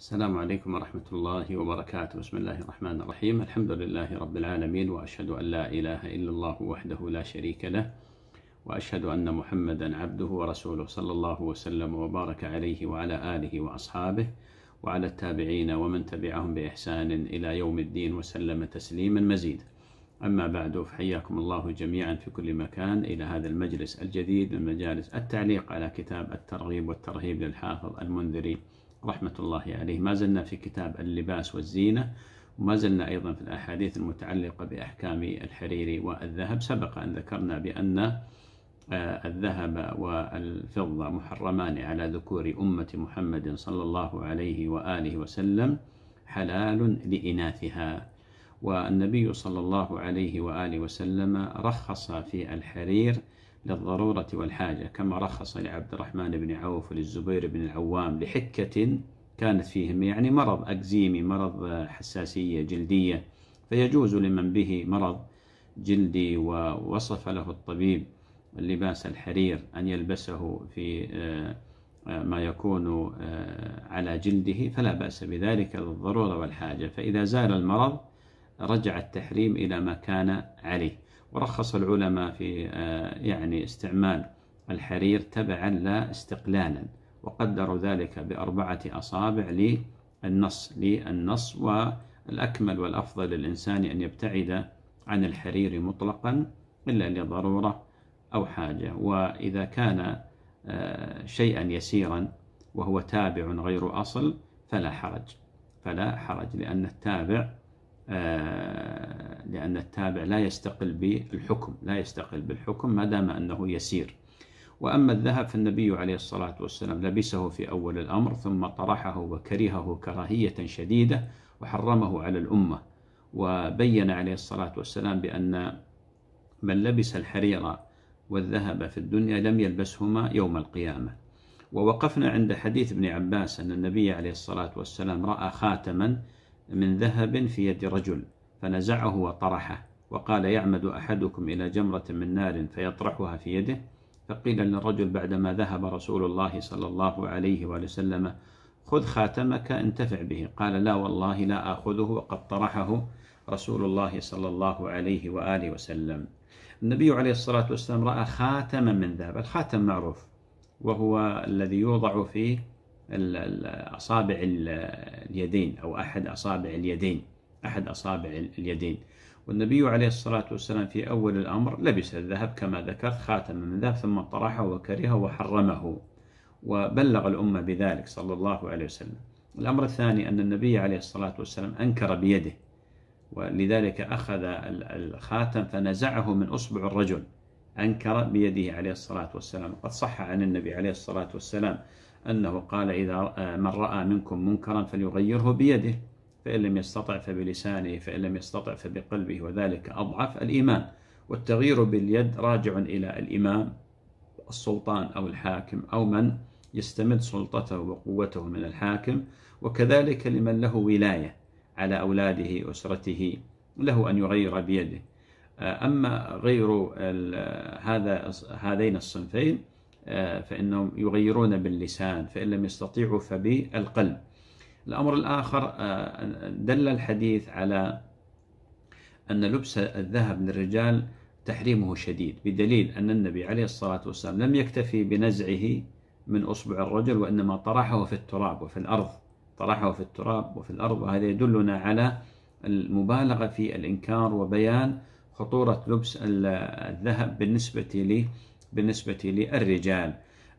السلام عليكم ورحمة الله وبركاته بسم الله الرحمن الرحيم الحمد لله رب العالمين وأشهد أن لا إله إلا الله وحده لا شريك له وأشهد أن محمدا عبده ورسوله صلى الله وسلم وبارك عليه وعلى آله وأصحابه وعلى التابعين ومن تبعهم بإحسان إلى يوم الدين وسلم تسليما مزيدا أما بعد فحياكم الله جميعا في كل مكان إلى هذا المجلس الجديد من مجالس التعليق على كتاب الترغيب والترهيب للحافظ المنذري رحمة الله عليه ما زلنا في كتاب اللباس والزينة وما زلنا أيضا في الأحاديث المتعلقة بأحكام الحرير والذهب سبق أن ذكرنا بأن آه، الذهب والفضة محرمان على ذكور أمة محمد صلى الله عليه وآله وسلم حلال لإناثها والنبي صلى الله عليه وآله وسلم رخص في الحرير للضرورة والحاجة كما رخص لعبد الرحمن بن عوف وللزبير بن العوام لحكة كانت فيهم يعني مرض أكزيمي مرض حساسية جلدية فيجوز لمن به مرض جلدي ووصف له الطبيب اللباس الحرير أن يلبسه في آه، ما يكون آه، على جلده فلا بأس بذلك للضرورة والحاجة فإذا زال المرض رجع التحريم إلى ما كان عليه ورخص العلماء في آه، يعني استعمال الحرير تبعا لا استقلالا وقدروا ذلك بأربعة أصابع للنص للنص والأكمل والأفضل للإنسان أن يبتعد عن الحرير مطلقا إلا لضرورة أو حاجة وإذا كان آه، شيئا يسيرا وهو تابع غير أصل فلا حرج فلا حرج لأن التابع آه، لأن التابع لا يستقل بالحكم لا يستقل بالحكم ما دام أنه يسير وأما الذهب فالنبي عليه الصلاة والسلام لبسه في أول الأمر ثم طرحه وكرهه كراهية شديدة وحرمه على الأمة وبين عليه الصلاة والسلام بأن من لبس الحرير والذهب في الدنيا لم يلبسهما يوم القيامة ووقفنا عند حديث ابن عباس أن النبي عليه الصلاة والسلام رأى خاتما من ذهب في يد رجل فنزعه وطرحه وقال يعمد أحدكم إلى جمرة من نار فيطرحها في يده فقيل للرجل بعدما ذهب رسول الله صلى الله عليه وآله وسلم خذ خاتمك انتفع به قال لا والله لا آخذه وقد طرحه رسول الله صلى الله عليه وآله وسلم النبي عليه الصلاة والسلام رأى خاتما من ذهب الخاتم معروف وهو الذي يوضع في أصابع اليدين أو أحد أصابع اليدين أحد أصابع اليدين والنبي عليه الصلاة والسلام في أول الأمر لبس الذهب كما ذكرت خاتما من ذهب ثم طرحه وكرهه وحرمه وبلغ الأمة بذلك صلى الله عليه وسلم الأمر الثاني أن النبي عليه الصلاة والسلام أنكر بيده ولذلك أخذ الخاتم فنزعه من أصبع الرجل أنكر بيده عليه الصلاة والسلام قد صح عن النبي عليه الصلاة والسلام أنه قال إذا من رأى منكم منكرا فليغيره بيده فإن لم يستطع فبلسانه فإن لم يستطع فبقلبه وذلك أضعف الإيمان والتغيير باليد راجع إلى الإمام السلطان أو الحاكم أو من يستمد سلطته وقوته من الحاكم وكذلك لمن له ولاية على أولاده أسرته له أن يغير بيده أما غير هذا هذين الصنفين آه، فإنهم يغيرون باللسان فإن لم يستطيعوا فبالقلب الأمر الآخر آه، دل الحديث على أن لبس الذهب للرجال تحريمه شديد بدليل أن النبي عليه الصلاة والسلام لم يكتفي بنزعه من أصبع الرجل وإنما طرحه في التراب وفي الأرض طرحه في التراب وفي الأرض وهذا يدلنا على المبالغة في الإنكار وبيان خطورة لبس الذهب بالنسبة بالنسبة للرجال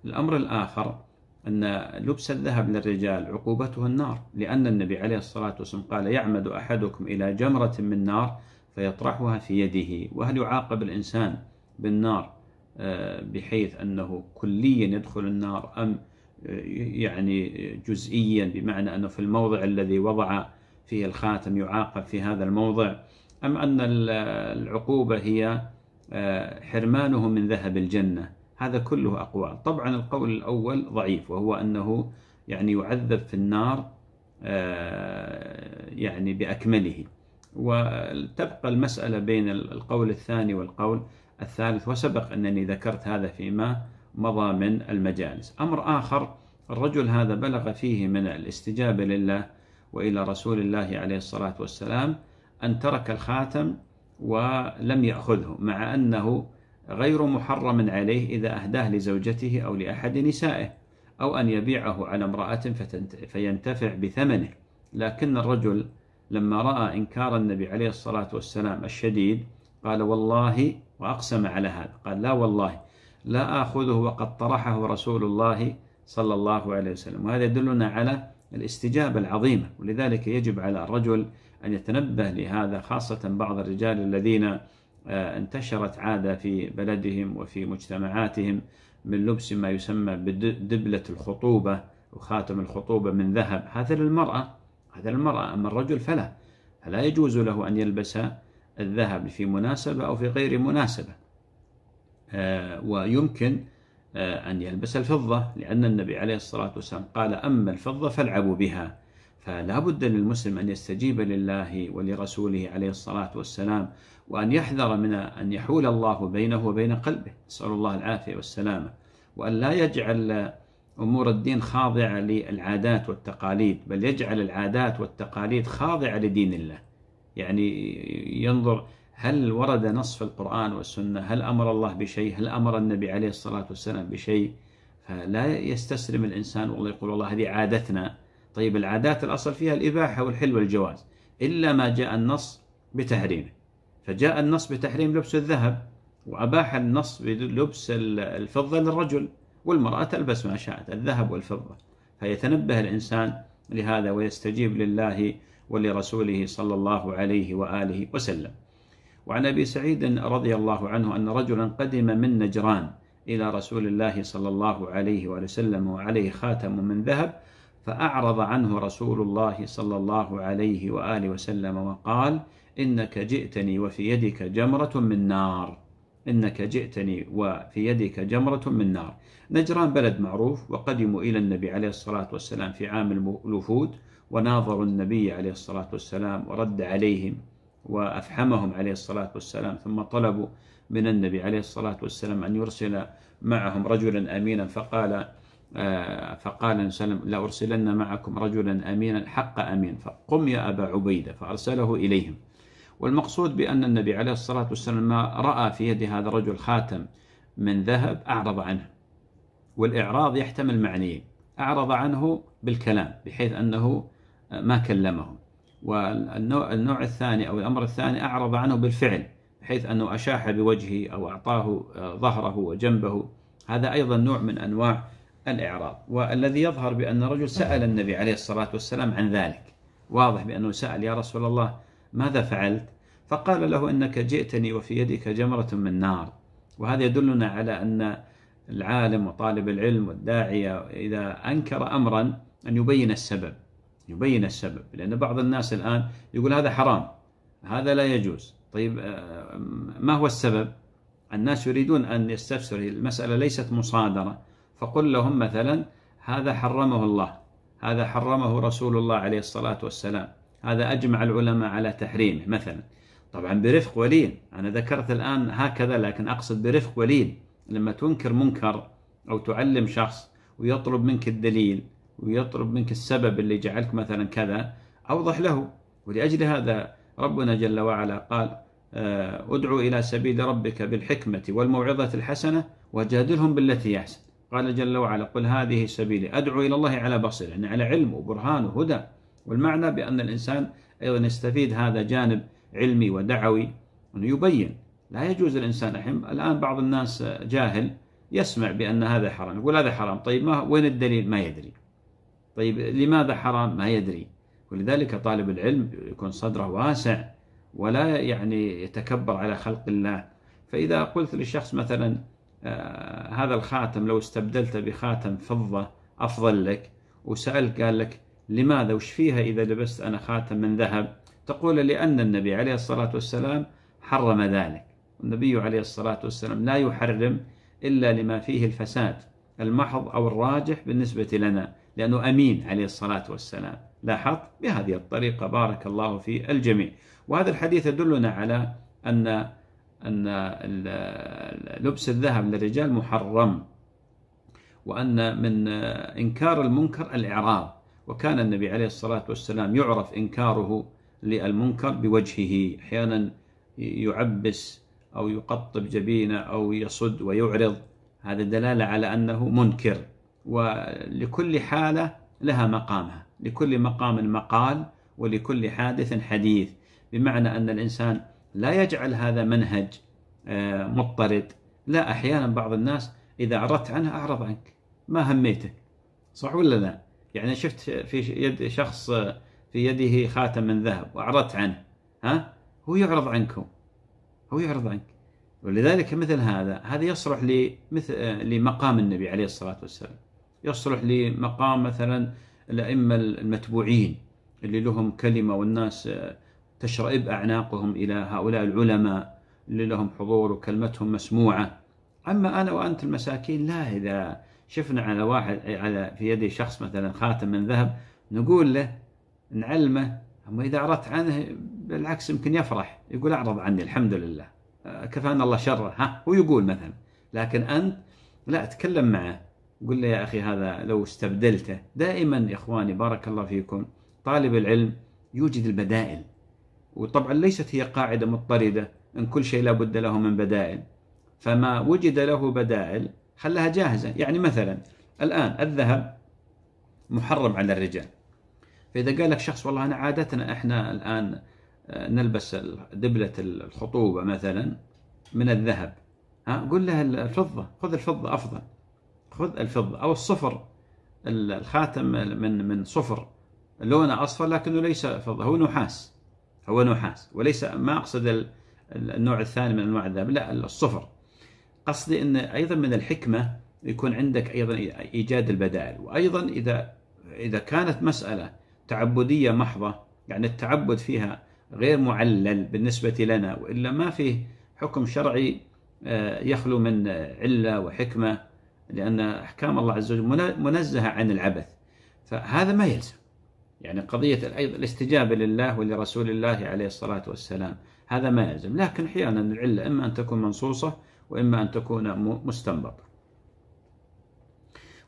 الأمر الآخر أن لبس الذهب للرجال عقوبته النار لأن النبي عليه الصلاة والسلام قال يعمد أحدكم إلى جمرة من نار فيطرحها في يده وهل يعاقب الإنسان بالنار آه، بحيث أنه كليا يدخل النار أم آه، يعني جزئيا بمعنى أنه في الموضع الذي وضع فيه الخاتم يعاقب في هذا الموضع أم أن العقوبة هي آه، حرمانه من ذهب الجنة هذا كله أقوال طبعا القول الأول ضعيف وهو أنه يعني يعذب في النار آه، يعني بأكمله وتبقى المسألة بين القول الثاني والقول الثالث وسبق أنني ذكرت هذا فيما مضى من المجالس أمر آخر الرجل هذا بلغ فيه من الاستجابة لله وإلى رسول الله عليه الصلاة والسلام أن ترك الخاتم ولم يأخذه مع أنه غير محرم عليه إذا أهداه لزوجته أو لأحد نسائه أو أن يبيعه على امرأة فينتفع بثمنه لكن الرجل لما رأى إنكار النبي عليه الصلاة والسلام الشديد قال والله وأقسم على هذا قال لا والله لا آخذه وقد طرحه رسول الله صلى الله عليه وسلم وهذا يدلنا على الاستجابة العظيمة ولذلك يجب على الرجل أن يتنبه لهذا خاصة بعض الرجال الذين آه، انتشرت عادة في بلدهم وفي مجتمعاتهم من لبس ما يسمى بدبلة الخطوبة وخاتم الخطوبة من ذهب هذا للمرأة هذا للمرأة أما الرجل فلا فلا يجوز له أن يلبس الذهب في مناسبة أو في غير مناسبة آه، ويمكن آه، أن يلبس الفضة لأن النبي عليه الصلاة والسلام قال أما الفضة فالعبوا بها فلا بد للمسلم أن يستجيب لله ولرسوله عليه الصلاة والسلام وأن يحذر من أن يحول الله بينه وبين قلبه نسأل الله العافية والسلامة وأن لا يجعل أمور الدين خاضعة للعادات والتقاليد بل يجعل العادات والتقاليد خاضعة لدين الله يعني ينظر هل ورد نص في القرآن والسنة هل أمر الله بشيء هل أمر النبي عليه الصلاة والسلام بشيء فلا يستسلم الإنسان والله يقول والله هذه عادتنا طيب العادات الأصل فيها الإباحة والحل والجواز إلا ما جاء النص بتحريمه فجاء النص بتحريم لبس الذهب وأباح النص بلبس الفضة للرجل والمرأة تلبس ما شاءت الذهب والفضة فيتنبه الإنسان لهذا ويستجيب لله ولرسوله صلى الله عليه وآله وسلم وعن أبي سعيد رضي الله عنه أن رجلا قدم من نجران إلى رسول الله صلى الله عليه وآله وسلم وعليه خاتم من ذهب فأعرض عنه رسول الله صلى الله عليه وآله وسلم وقال إنك جئتني وفي يدك جمرة من نار إنك جئتني وفي يدك جمرة من نار نجران بلد معروف وقدموا إلى النبي عليه الصلاة والسلام في عام الوفود وناظروا النبي عليه الصلاة والسلام ورد عليهم وأفحمهم عليه الصلاة والسلام ثم طلبوا من النبي عليه الصلاة والسلام أن يرسل معهم رجلا أمينا فقال آه، فقال النبي صلى الله عليه وسلم لأرسلن معكم رجلا أمينا حق أمين فقم يا أبا عبيدة فأرسله إليهم والمقصود بأن النبي عليه الصلاة والسلام ما رأى في يد هذا الرجل خاتم من ذهب أعرض عنه والإعراض يحتمل معنيين أعرض عنه بالكلام بحيث أنه ما كلمه والنوع النوع الثاني أو الأمر الثاني أعرض عنه بالفعل بحيث أنه أشاح بوجهه أو أعطاه آه، ظهره وجنبه هذا أيضا نوع من أنواع الإعراض والذي يظهر بأن رجل سأل النبي عليه الصلاة والسلام عن ذلك واضح بأنه سأل يا رسول الله ماذا فعلت فقال له إنك جئتني وفي يدك جمرة من نار وهذا يدلنا على أن العالم وطالب العلم والداعية إذا أنكر أمرا أن يبين السبب يبين السبب لأن بعض الناس الآن يقول هذا حرام هذا لا يجوز طيب آه، ما هو السبب الناس يريدون أن يستفسر المسألة ليست مصادرة فقل لهم مثلا هذا حرمه الله هذا حرمه رسول الله عليه الصلاة والسلام هذا أجمع العلماء على تحريمه مثلا طبعا برفق ولين أنا ذكرت الآن هكذا لكن أقصد برفق ولين لما تنكر منكر أو تعلم شخص ويطلب منك الدليل ويطلب منك السبب اللي جعلك مثلا كذا أوضح له ولأجل هذا ربنا جل وعلا قال آه، ادعو إلى سبيل ربك بالحكمة والموعظة الحسنة وجادلهم بالتي أحسن قال جل وعلا قل هذه سبيلي أدعو إلى الله على بصيرة يعني على علم وبرهان وهدى والمعنى بأن الإنسان أيضا يستفيد هذا جانب علمي ودعوي أنه يبين لا يجوز الإنسان الحين الآن بعض الناس جاهل يسمع بأن هذا حرام يقول هذا حرام طيب ما وين الدليل ما يدري طيب لماذا حرام ما يدري ولذلك طالب العلم يكون صدره واسع ولا يعني يتكبر على خلق الله فإذا قلت للشخص مثلا آه، هذا الخاتم لو استبدلته بخاتم فضة أفضل لك وسألك قال لك لماذا وش فيها إذا لبست أنا خاتم من ذهب تقول لأن النبي عليه الصلاة والسلام حرم ذلك النبي عليه الصلاة والسلام لا يحرم إلا لما فيه الفساد المحض أو الراجح بالنسبة لنا لأنه أمين عليه الصلاة والسلام لاحظت بهذه الطريقة بارك الله في الجميع وهذا الحديث يدلنا على أن أن لبس الذهب للرجال محرم وأن من إنكار المنكر الإعراض وكان النبي عليه الصلاة والسلام يعرف إنكاره للمنكر بوجهه أحيانا يعبس أو يقطب جبينه أو يصد ويعرض هذا دلالة على أنه منكر ولكل حالة لها مقامها لكل مقام مقال ولكل حادث حديث بمعنى أن الإنسان لا يجعل هذا منهج آه، مضطرد لا أحيانا بعض الناس إذا أعرضت عنه أعرض عنك ما هميتك صح ولا لا يعني شفت في يد شخص آه، في يده خاتم من ذهب وأعرضت عنه ها هو يعرض عنكم هو يعرض عنك ولذلك مثل هذا هذا يصلح لمثل آه، لمقام النبي عليه الصلاة والسلام يصلح لمقام مثلا الأئمة المتبوعين اللي لهم كلمة والناس تشرئب أعناقهم إلى هؤلاء العلماء اللي لهم حضور وكلمتهم مسموعة أما أنا وأنت المساكين لا إذا شفنا على واحد على في يدي شخص مثلا خاتم من ذهب نقول له نعلمه أما إذا أردت عنه بالعكس يمكن يفرح يقول أعرض عني الحمد لله كفانا الله شره ها هو يقول مثلا لكن أنت لا تكلم معه قل له يا أخي هذا لو استبدلته دائما يا إخواني بارك الله فيكم طالب العلم يوجد البدائل وطبعا ليست هي قاعدة مضطردة أن كل شيء لابد له من بدائل فما وجد له بدائل خلها جاهزة يعني مثلا الآن الذهب محرم على الرجال فإذا قال لك شخص والله أنا عادتنا إحنا الآن آه، نلبس دبلة الخطوبة مثلا من الذهب ها قل له الفضة خذ الفضة أفضل خذ الفضة أو الصفر الخاتم من من صفر لونه أصفر لكنه ليس فضة هو نحاس هو نحاس وليس ما أقصد النوع الثاني من أنواع الذهب لا الصفر قصدي أن أيضا من الحكمة يكون عندك أيضا إيجاد البدائل وأيضا إذا إذا كانت مسألة تعبدية محضة يعني التعبد فيها غير معلل بالنسبة لنا وإلا ما فيه حكم شرعي آه، يخلو من علة وحكمة لأن أحكام الله عز وجل منزهة عن العبث فهذا ما يلزم يعني قضية أيضا الاستجابة لله ولرسول الله عليه الصلاة والسلام هذا ما يلزم لكن أحيانا العلة إما أن تكون منصوصة وإما أن تكون مستنبطة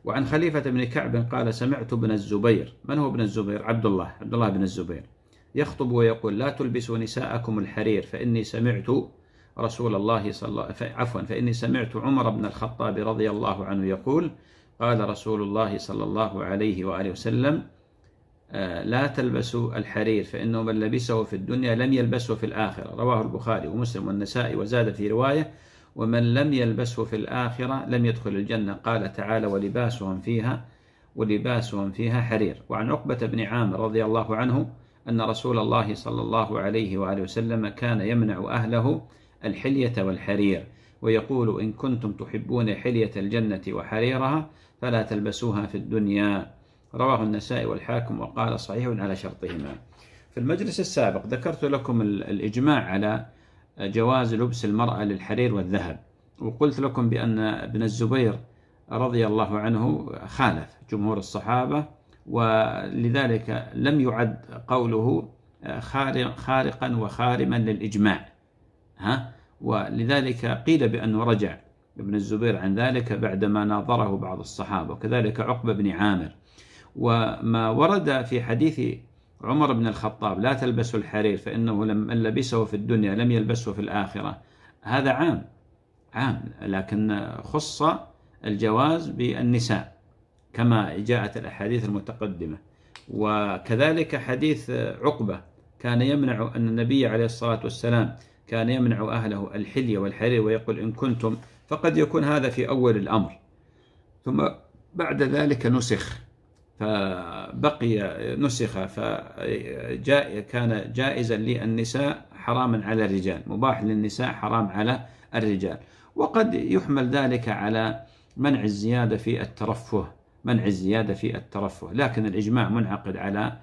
وعن خليفة بن كعب قال سمعت ابن الزبير من هو ابن الزبير؟ عبد الله عبد الله بن الزبير يخطب ويقول لا تلبسوا نساءكم الحرير فإني سمعت رسول الله صلى الله عفوا فإني سمعت عمر بن الخطاب رضي الله عنه يقول قال رسول الله صلى الله عليه وآله وسلم آه، لا تلبسوا الحرير فإنه من لبسه في الدنيا لم يلبسه في الآخرة رواه البخاري ومسلم والنسائي وزاد في رواية ومن لم يلبسه في الآخرة لم يدخل الجنة قال تعالى ولباسهم فيها ولباسهم فيها حرير وعن عقبة بن عامر رضي الله عنه أن رسول الله صلى الله عليه وآله وسلم كان يمنع أهله الحلية والحرير ويقول إن كنتم تحبون حلية الجنة وحريرها فلا تلبسوها في الدنيا رواه النسائي والحاكم وقال صحيح على شرطهما في المجلس السابق ذكرت لكم الإجماع على جواز لبس المرأة للحرير والذهب وقلت لكم بأن ابن الزبير رضي الله عنه خالف جمهور الصحابة ولذلك لم يعد قوله خارقا وخارما للإجماع ها ولذلك قيل بأنه رجع ابن الزبير عن ذلك بعدما ناظره بعض الصحابة وكذلك عقبة بن عامر وما ورد في حديث عمر بن الخطاب لا تلبسوا الحرير فإنه لمن لبسه في الدنيا لم يلبسه في الآخرة هذا عام عام لكن خص الجواز بالنساء كما جاءت الأحاديث المتقدمة وكذلك حديث عقبة كان يمنع أن النبي عليه الصلاة والسلام كان يمنع أهله الحلية والحرير ويقول إن كنتم فقد يكون هذا في أول الأمر ثم بعد ذلك نسخ فبقي نسخ فجاء كان جائزا للنساء حراما على الرجال مباح للنساء حرام على الرجال وقد يحمل ذلك على منع الزيادة في الترفه منع الزيادة في الترفه لكن الإجماع منعقد على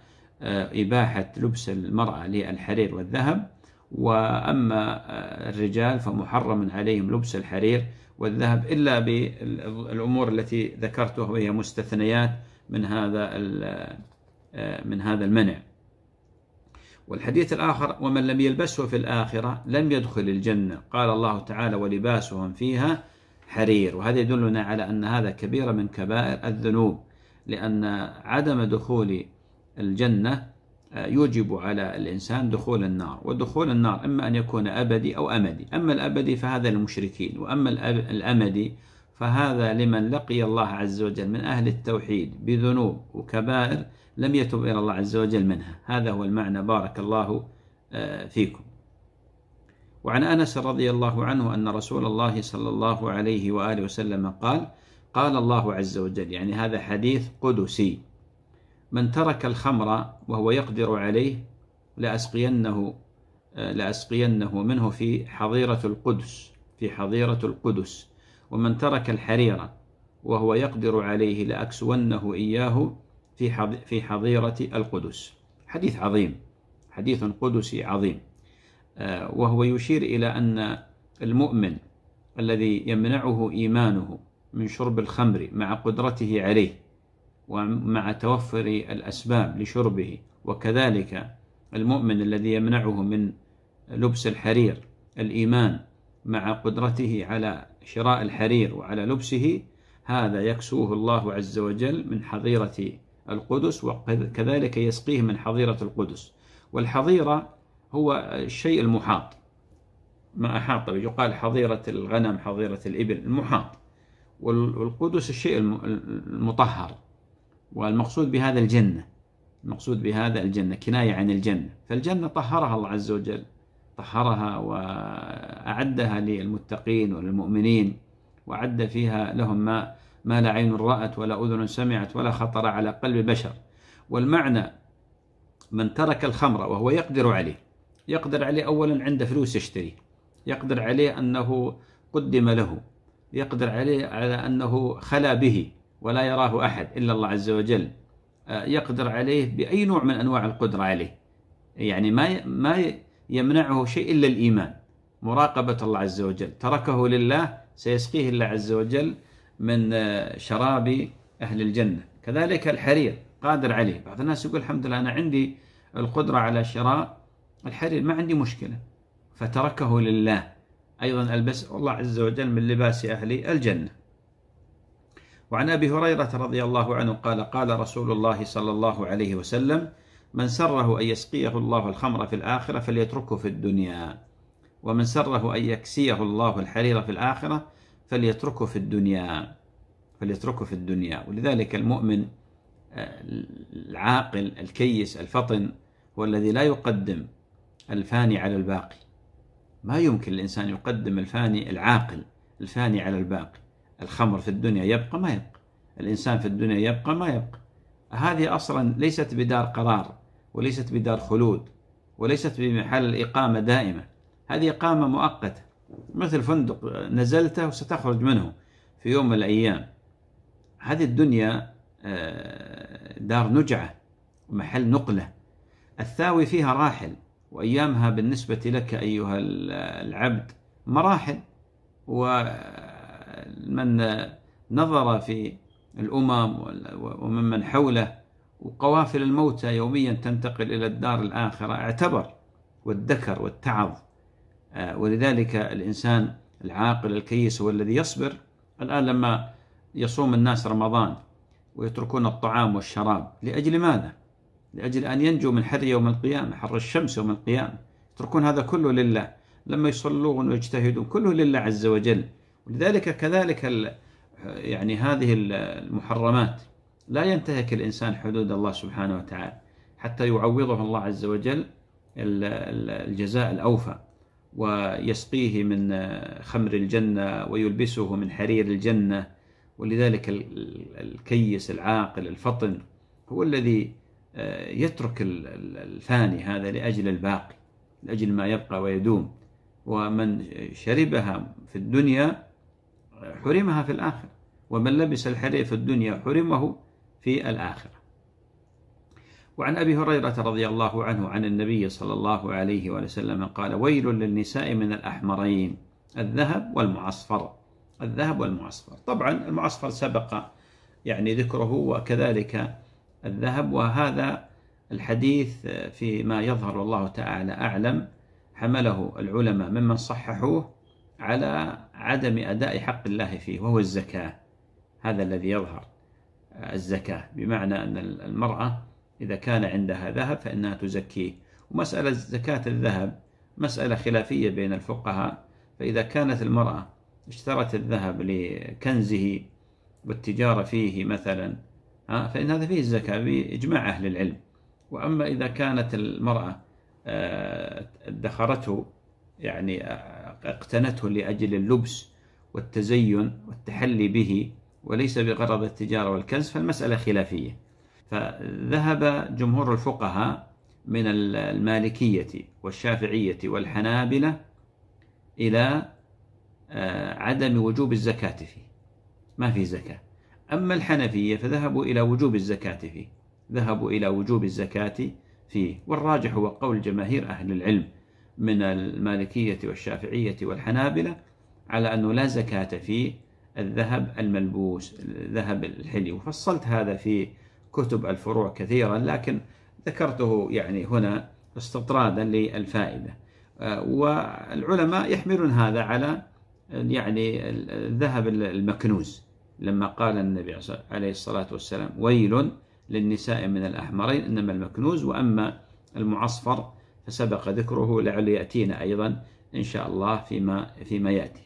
آه، إباحة لبس المرأة للحرير والذهب وأما آه، الرجال فمحرم عليهم لبس الحرير والذهب إلا بالأمور التي ذكرتها وهي مستثنيات من هذا آه، من هذا المنع والحديث الآخر ومن لم يلبسه في الآخرة لم يدخل الجنة قال الله تعالى ولباسهم فيها حرير وهذا يدلنا على أن هذا كبير من كبائر الذنوب لأن عدم دخول الجنة آه، يوجب على الإنسان دخول النار ودخول النار إما أن يكون أبدي أو أمدي أما الأبدي فهذا للمشركين وأما الأمدي فهذا لمن لقي الله عز وجل من أهل التوحيد بذنوب وكبائر لم يتب إلى الله عز وجل منها هذا هو المعنى بارك الله آه، فيكم وعن أنس رضي الله عنه أن رسول الله صلى الله عليه وآله وسلم قال قال الله عز وجل يعني هذا حديث قدسي من ترك الخمر وهو يقدر عليه لأسقينه آه، لأسقينه منه في حظيرة القدس في حظيرة القدس ومن ترك الحرير وهو يقدر عليه لأكسونه إياه في في حظيرة القدس حديث عظيم حديث قدسي عظيم آه، وهو يشير إلى أن المؤمن الذي يمنعه إيمانه من شرب الخمر مع قدرته عليه ومع توفر الأسباب لشربه وكذلك المؤمن الذي يمنعه من لبس الحرير الإيمان مع قدرته على شراء الحرير وعلى لبسه هذا يكسوه الله عز وجل من حظيرة القدس وكذلك يسقيه من حظيرة القدس والحظيرة هو الشيء المحاط ما أحاط به يقال حظيرة الغنم حظيرة الإبل المحاط والقدس الشيء المطهر والمقصود بهذا الجنة المقصود بهذا الجنة كناية عن الجنة فالجنة طهرها الله عز وجل طهرها وأعدها للمتقين وللمؤمنين وأعد فيها لهم ما ما لا عين رأت ولا أذن سمعت ولا خطر على قلب بشر والمعنى من ترك الخمر وهو يقدر عليه يقدر عليه أولا عنده فلوس يشتري يقدر عليه أنه قدم له يقدر عليه على أنه خلا به ولا يراه أحد إلا الله عز وجل آه، يقدر عليه بأي نوع من أنواع القدرة عليه يعني ما ما يمنعه شيء إلا الإيمان مراقبة الله عز وجل تركه لله سيسقيه الله عز وجل من آه، شراب أهل الجنة كذلك الحرير قادر عليه بعض الناس يقول الحمد لله أنا عندي القدرة على شراء الحرير ما عندي مشكلة فتركه لله أيضا ألبسه الله عز وجل من لباس أهل الجنة وعن أبي هريرة رضي الله عنه قال قال رسول الله صلى الله عليه وسلم من سره أن يسقيه الله الخمر في الآخرة فليتركه في الدنيا ومن سره أن يكسيه الله الحرير في الآخرة فليتركه في الدنيا فليتركه في الدنيا ولذلك المؤمن آه، العاقل الكيس الفطن هو الذي لا يقدم الفاني على الباقي ما يمكن الإنسان يقدم الفاني العاقل الفاني على الباقي الخمر في الدنيا يبقى ما يبقى الإنسان في الدنيا يبقى ما يبقى هذه أصلا ليست بدار قرار وليست بدار خلود وليست بمحل إقامة دائمة هذه إقامة مؤقتة مثل فندق نزلته وستخرج منه في يوم من الأيام هذه الدنيا آه، دار نجعة ومحل نقلة الثاوي فيها راحل وأيامها بالنسبة لك أيها العبد مراحل ومن نظر في الأمم وممن حوله وقوافل الموتى يوميا تنتقل إلى الدار الآخرة اعتبر وادكر واتعظ آه، ولذلك الإنسان العاقل الكيس هو الذي يصبر الآن لما يصوم الناس رمضان ويتركون الطعام والشراب لأجل ماذا؟ لأجل أن ينجو من حر يوم القيامة حر الشمس يوم القيامة يتركون هذا كله لله لما يصلون ويجتهدون كله لله عز وجل ولذلك كذلك يعني هذه المحرمات لا ينتهك الإنسان حدود الله سبحانه وتعالى حتى يعوضه الله عز وجل الجزاء الأوفى ويسقيه من خمر الجنة ويلبسه من حرير الجنة ولذلك الكيس العاقل الفطن هو الذي آه، يترك الفاني هذا لأجل الباقي لأجل ما يبقى ويدوم ومن شربها في الدنيا حرمها في الآخرة ومن لبس الحرير في الدنيا حرمه في الآخرة وعن أبي هريرة رضي الله عنه عن النبي صلى الله عليه وسلم قال ويل للنساء من الأحمرين الذهب والمعصفر الذهب والمعصفر طبعا المعصفر سبق يعني ذكره وكذلك الذهب وهذا الحديث فيما يظهر والله تعالى أعلم حمله العلماء ممن صححوه على عدم أداء حق الله فيه وهو الزكاة هذا الذي يظهر آه، الزكاة بمعنى أن المرأة إذا كان عندها ذهب فإنها تزكيه ومسألة زكاة الذهب مسألة خلافية بين الفقهاء فإذا كانت المرأة اشترت الذهب لكنزه والتجارة فيه مثلا آه، فإن هذا فيه الزكاة بإجماع أهل العلم وأما إذا كانت المرأة آه، ادخرته يعني آه، اقتنته لأجل اللبس والتزين والتحلي به وليس بغرض التجارة والكنز فالمسألة خلافية فذهب جمهور الفقهاء من المالكية والشافعية والحنابلة إلى آه، عدم وجوب الزكاة فيه ما في زكاة أما الحنفية فذهبوا إلى وجوب الزكاة فيه ذهبوا إلى وجوب الزكاة فيه والراجح هو قول جماهير أهل العلم من المالكية والشافعية والحنابلة على أنه لا زكاة في الذهب الملبوس الذهب الحلي وفصلت هذا في كتب الفروع كثيرا لكن ذكرته يعني هنا استطرادا للفائدة آه، والعلماء يحملون هذا على يعني الذهب المكنوز لما قال النبي عليه الصلاة والسلام ويل للنساء من الأحمرين إنما المكنوز وأما المعصفر سبق ذكره لعل يأتينا أيضا إن شاء الله فيما, فيما يأتي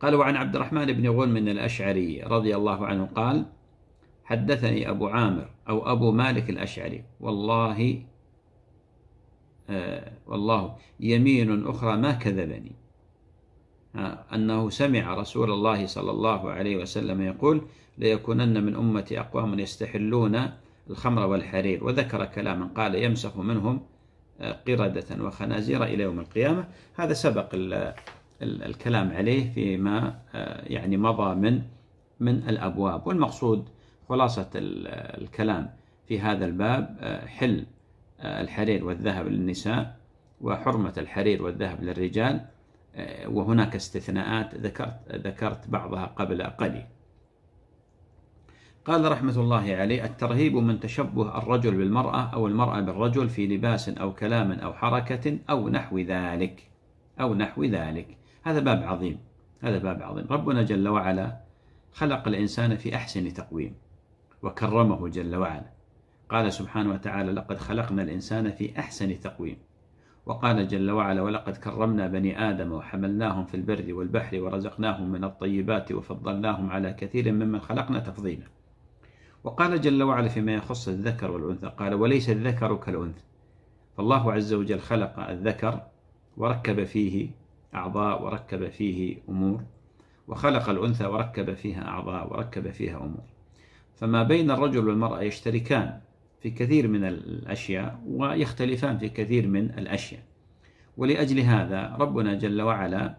قال وعن عبد الرحمن بن غنم الأشعري رضي الله عنه قال حدثني أبو عامر أو أبو مالك الأشعري والله آه، والله يمين أخرى ما كذبني آه، أنه سمع رسول الله صلى الله عليه وسلم يقول ليكونن من أمتي أقوام يستحلون الخمر والحرير وذكر كلاما قال يمسح منهم آه، قردة وخنازير إلى يوم القيامة هذا سبق الكلام عليه فيما آه، يعني مضى من من الأبواب والمقصود خلاصة الكلام في هذا الباب آه، حل الحرير والذهب للنساء وحرمة الحرير والذهب للرجال وهناك استثناءات ذكرت ذكرت بعضها قبل قليل قال رحمة الله عليه الترهيب من تشبه الرجل بالمرأة أو المرأة بالرجل في لباس أو كلام أو حركة أو نحو ذلك أو نحو ذلك هذا باب عظيم هذا باب عظيم ربنا جل وعلا خلق الإنسان في أحسن تقويم وكرمه جل وعلا قال سبحانه وتعالى لقد خلقنا الإنسان في أحسن تقويم وقال جل وعلا ولقد كرمنا بني آدم وحملناهم في البر والبحر ورزقناهم من الطيبات وفضلناهم على كثير ممن خلقنا تفضيلا وقال جل وعلا فيما يخص الذكر والأنثى قال وليس الذكر كالأنثى فالله عز وجل خلق الذكر وركب فيه أعضاء وركب فيه أمور وخلق الأنثى وركب فيها أعضاء وركب فيها أمور فما بين الرجل والمرأة يشتركان في كثير من الأشياء ويختلفان في كثير من الأشياء ولأجل هذا ربنا جل وعلا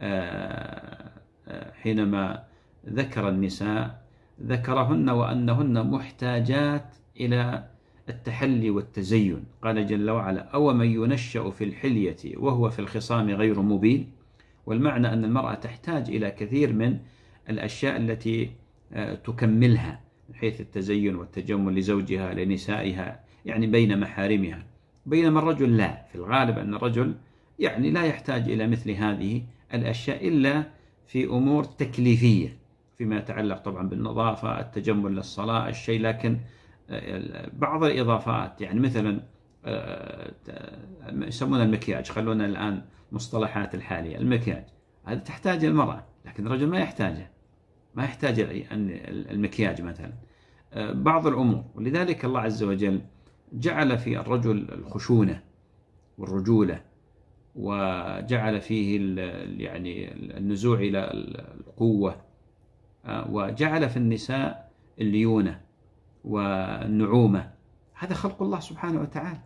آه، آه، حينما ذكر النساء ذكرهن وأنهن محتاجات إلى التحلي والتزين قال جل وعلا أو من ينشأ في الحلية وهو في الخصام غير مبين والمعنى أن المرأة تحتاج إلى كثير من الأشياء التي آه، تكملها من حيث التزين والتجمل لزوجها لنسائها يعني بين محارمها بينما الرجل لا في الغالب أن الرجل يعني لا يحتاج إلى مثل هذه الأشياء إلا في أمور تكليفية فيما يتعلق طبعا بالنظافة التجمل للصلاة الشيء لكن آه، بعض الإضافات يعني مثلا آه، يسمونها المكياج خلونا الآن مصطلحات الحالية المكياج هذا تحتاج المرأة لكن الرجل ما يحتاجه ما يحتاج المكياج مثلا آه، بعض الأمور ولذلك الله عز وجل جعل في الرجل الخشونة والرجولة وجعل فيه يعني النزوع إلى القوة آه، وجعل في النساء الليونة والنعومة هذا خلق الله سبحانه وتعالى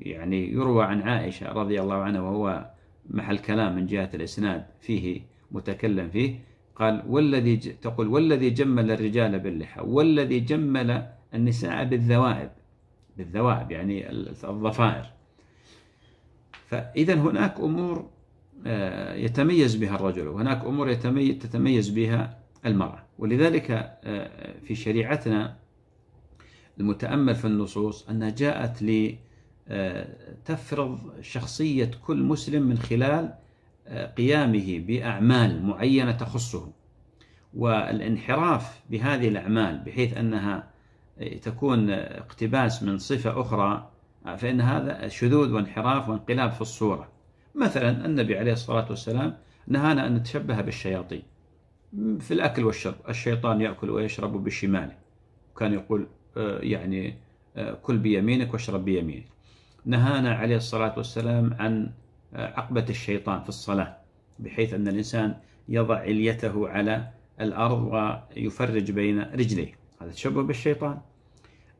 يعني يروى عن عائشة رضي الله عنها وهو محل كلام من جهة الإسناد فيه متكلم فيه قال والذي تقول والذي جمل الرجال باللحى والذي جمل النساء بالذوائب بالذوائب يعني الضفائر فإذا هناك أمور آه، يتميز بها الرجل وهناك أمور يتميز بها المرأة ولذلك آه، في شريعتنا المتأمل في النصوص أنها جاءت لتفرض آه، شخصية كل مسلم من خلال آه، قيامه بأعمال معينة تخصه والانحراف بهذه الأعمال بحيث أنها تكون اقتباس من صفة أخرى فإن هذا شذوذ وانحراف وانقلاب في الصورة مثلا النبي عليه الصلاة والسلام نهانا أن نتشبه بالشياطين في الأكل والشرب الشيطان يأكل ويشرب بشماله كان يقول آه، يعني آه، كل بيمينك واشرب بيمينك نهانا عليه الصلاة والسلام عن آه، عقبة الشيطان في الصلاة بحيث أن الإنسان يضع عليته على الأرض ويفرج بين رجليه هذا تشبه بالشيطان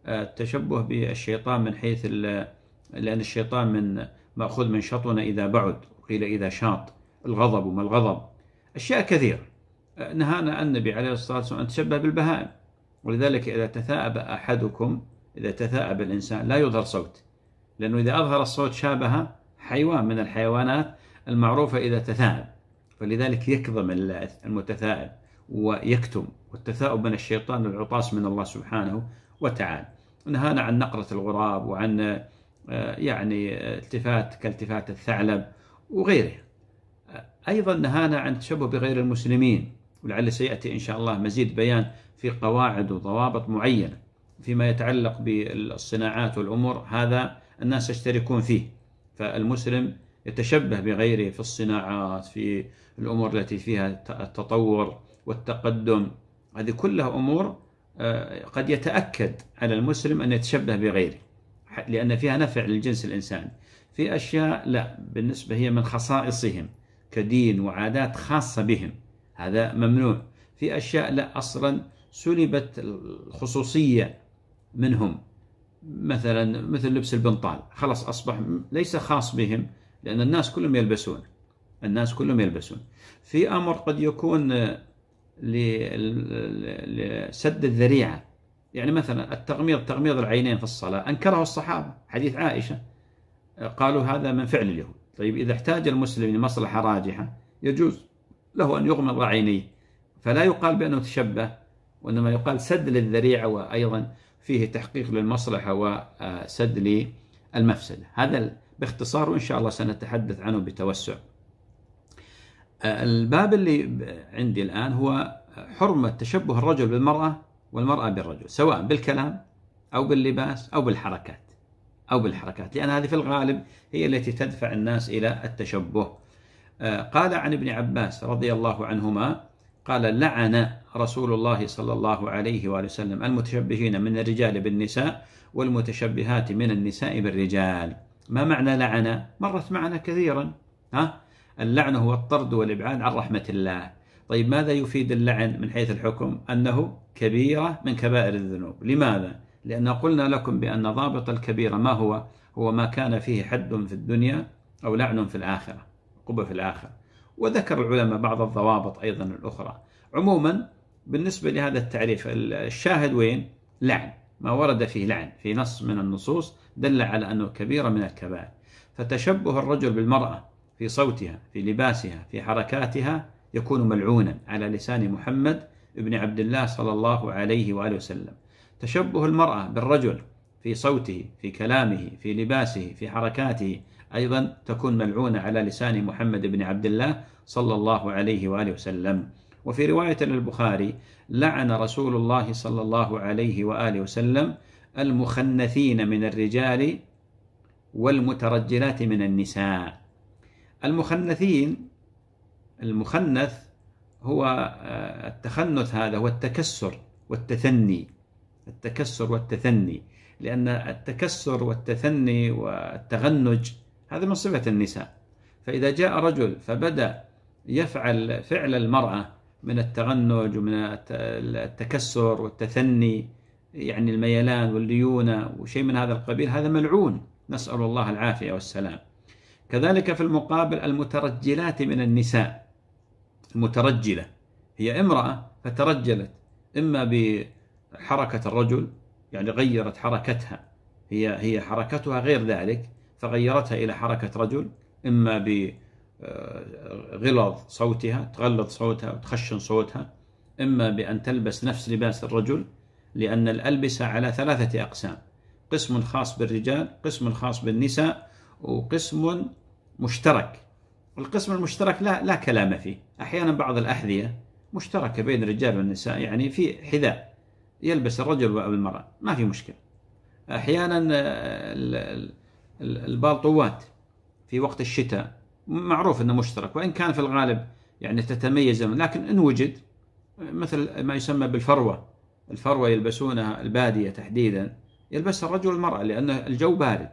التشبه بالشيطان من حيث لأن الشيطان من مأخوذ من شطنا إذا بعد قيل إذا شاط الغضب وما الغضب أشياء كثيرة نهانا النبي عليه الصلاة والسلام أن تشبه بالبهائم ولذلك إذا تثاءب أحدكم إذا تثاءب الإنسان لا يظهر صوت لأنه إذا أظهر الصوت شابه حيوان من الحيوانات المعروفة إذا تثاءب فلذلك يكظم المتثاءب ويكتم والتثاؤب من الشيطان العطاس من الله سبحانه وتعالى نهانا عن نقرة الغراب وعن آه، يعني التفات كالتفات الثعلب وغيره أيضا نهانا عن التشبه بغير المسلمين ولعل سيأتي إن شاء الله مزيد بيان في قواعد وضوابط معينة فيما يتعلق بالصناعات والأمور هذا الناس يشتركون فيه فالمسلم يتشبه بغيره في الصناعات في الأمور التي فيها التطور والتقدم هذه كلها أمور آه، قد يتأكد على المسلم أن يتشبه بغيره لأن فيها نفع للجنس الإنساني في أشياء لا بالنسبة هي من خصائصهم كدين وعادات خاصة بهم هذا ممنوع في أشياء لا أصلا سلبت الخصوصية منهم مثلا مثل لبس البنطال خلاص أصبح ليس خاص بهم لأن الناس كلهم يلبسون الناس كلهم يلبسون في أمر قد يكون لسد الذريعة يعني مثلا التغميض تغميض العينين في الصلاة أنكره الصحابة حديث عائشة قالوا هذا من فعل اليهود طيب إذا احتاج المسلم لمصلحة راجحة يجوز له أن يغمض عينيه فلا يقال بأنه تشبه وإنما يقال سد للذريعة وأيضا فيه تحقيق للمصلحة وسد للمفسدة هذا باختصار وإن شاء الله سنتحدث عنه بتوسع الباب اللي عندي الآن هو حرمة تشبه الرجل بالمرأة والمرأة بالرجل سواء بالكلام أو باللباس أو بالحركات أو بالحركات لأن هذه في الغالب هي التي تدفع الناس إلى التشبه آه، قال عن ابن عباس رضي الله عنهما قال لعن رسول الله صلى الله عليه وآله وسلم المتشبهين من الرجال بالنساء والمتشبهات من النساء بالرجال ما معنى لعن مرت معنا كثيرا ها اللعن هو الطرد والإبعاد عن رحمة الله طيب ماذا يفيد اللعن من حيث الحكم أنه كبيرة من كبائر الذنوب لماذا لأن قلنا لكم بأن ضابط الكبيرة ما هو هو ما كان فيه حد في الدنيا أو لعن في الآخرة قبل في الآخر وذكر العلماء بعض الضوابط أيضا الأخرى عموما بالنسبة لهذا التعريف الشاهد وين؟ لعن ما ورد فيه لعن في نص من النصوص دل على أنه كبيرة من الكبائر فتشبه الرجل بالمرأة في صوتها في لباسها في حركاتها يكون ملعونا على لسان محمد ابن عبد الله صلى الله عليه وآله وسلم تشبه المرأة بالرجل في صوته في كلامه في لباسه في حركاته أيضا تكون ملعونة على لسان محمد بن عبد الله صلى الله عليه وآله وسلم وفي رواية للبخاري لعن رسول الله صلى الله عليه وآله وسلم المخنثين من الرجال والمترجلات من النساء المخنثين المخنث هو آه، التخنث هذا هو التكسر والتثني التكسر والتثني لأن التكسر والتثني والتغنج هذا من صفة النساء فإذا جاء رجل فبدأ يفعل فعل المرأة من التغنج ومن التكسر والتثني يعني الميلان والليونة وشيء من هذا القبيل هذا ملعون نسأل الله العافية والسلام كذلك في المقابل المترجلات من النساء المترجلة هي امرأة فترجلت إما بحركة الرجل يعني غيرت حركتها هي هي حركتها غير ذلك فغيرتها إلى حركة رجل إما بغلظ آه، صوتها تغلظ صوتها وتخشن صوتها إما بأن تلبس نفس لباس الرجل لأن الألبسة على ثلاثة أقسام قسم خاص بالرجال قسم خاص بالنساء وقسم مشترك القسم المشترك لا, لا كلام فيه أحيانا بعض الأحذية مشتركة بين الرجال والنساء يعني في حذاء يلبس الرجل والمرأة ما في مشكلة أحيانا آه، البالطوات في وقت الشتاء معروف انه مشترك وان كان في الغالب يعني تتميز لكن ان وجد مثل ما يسمى بالفروه الفروه يلبسونها الباديه تحديدا يلبسها الرجل والمراه لان الجو بارد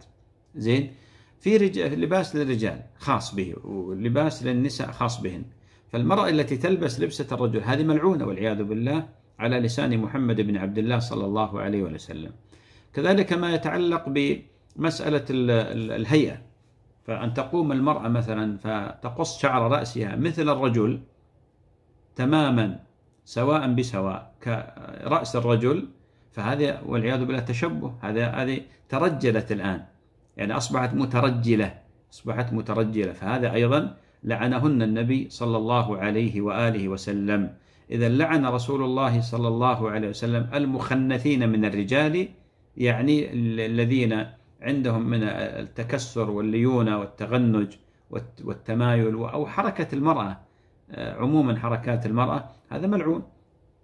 زين في رجال لباس للرجال خاص به ولباس للنساء خاص بهن فالمرأة التي تلبس لبسة الرجل هذه ملعونة والعياذ بالله على لسان محمد بن عبد الله صلى الله عليه وسلم كذلك ما يتعلق ب مسألة الهيئة فأن تقوم المرأة مثلا فتقص شعر رأسها مثل الرجل تماما سواء بسواء كرأس الرجل فهذا والعياذ بالله تشبه هذا هذه ترجلت الآن يعني أصبحت مترجلة أصبحت مترجلة فهذا أيضا لعنهن النبي صلى الله عليه وآله وسلم إذا لعن رسول الله صلى الله عليه وسلم المخنثين من الرجال يعني الذين عندهم من التكسر والليونة والتغنج والتمايل أو حركة المرأة آه، عموما حركات المرأة هذا ملعون